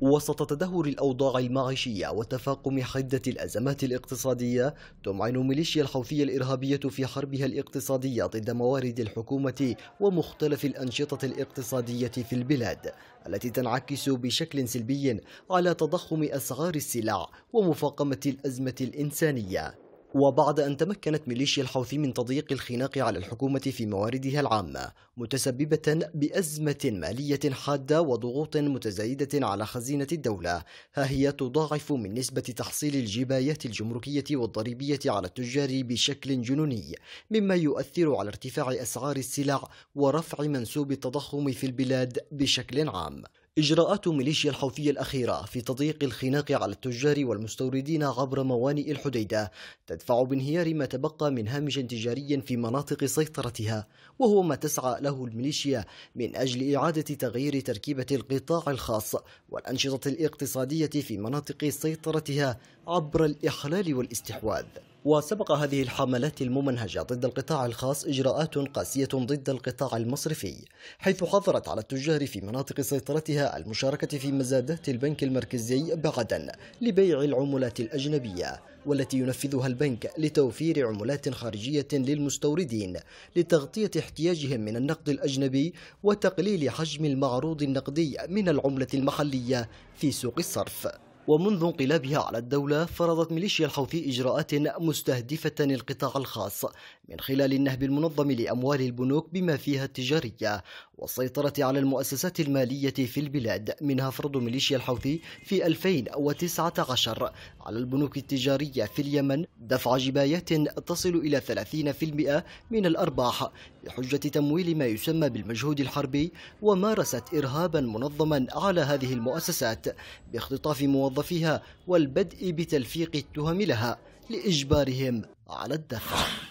وسط تدهور الأوضاع المعيشية وتفاقم حدة الأزمات الاقتصادية تمعن ميليشيا الحوثية الإرهابية في حربها الاقتصادية ضد موارد الحكومة ومختلف الأنشطة الاقتصادية في البلاد التي تنعكس بشكل سلبي على تضخم أسعار السلع ومفاقمة الأزمة الإنسانية وبعد أن تمكنت ميليشيا الحوثي من تضييق الخناق على الحكومة في مواردها العامة متسببة بأزمة مالية حادة وضغوط متزايدة على خزينة الدولة ها هي تضاعف من نسبة تحصيل الجبايات الجمركية والضريبية على التجار بشكل جنوني مما يؤثر على ارتفاع أسعار السلع ورفع منسوب التضخم في البلاد بشكل عام إجراءات ميليشيا الحوثية الأخيرة في تضييق الخناق على التجار والمستوردين عبر موانئ الحديدة تدفع بانهيار ما تبقى من هامش تجاري في مناطق سيطرتها وهو ما تسعى له الميليشيا من أجل إعادة تغيير تركيبة القطاع الخاص والأنشطة الاقتصادية في مناطق سيطرتها عبر الإحلال والاستحواذ وسبق هذه الحملات الممنهجة ضد القطاع الخاص إجراءات قاسية ضد القطاع المصرفي حيث حظرت على التجار في مناطق سيطرتها المشاركة في مزادات البنك المركزي بعدا لبيع العملات الأجنبية والتي ينفذها البنك لتوفير عملات خارجية للمستوردين لتغطية احتياجهم من النقد الأجنبي وتقليل حجم المعروض النقدي من العملة المحلية في سوق الصرف ومنذ انقلابها على الدولة فرضت ميليشيا الحوثي إجراءات مستهدفة القطاع الخاص من خلال النهب المنظم لأموال البنوك بما فيها التجارية والسيطرة على المؤسسات المالية في البلاد منها فرض ميليشيا الحوثي في 2019 على البنوك التجارية في اليمن دفع جبايات تصل إلى 30% من الأرباح بحجة تمويل ما يسمى بالمجهود الحربي ومارست إرهابا منظما على هذه المؤسسات باختطاف موظفيها والبدء بتلفيق التهم لها لإجبارهم على الدفع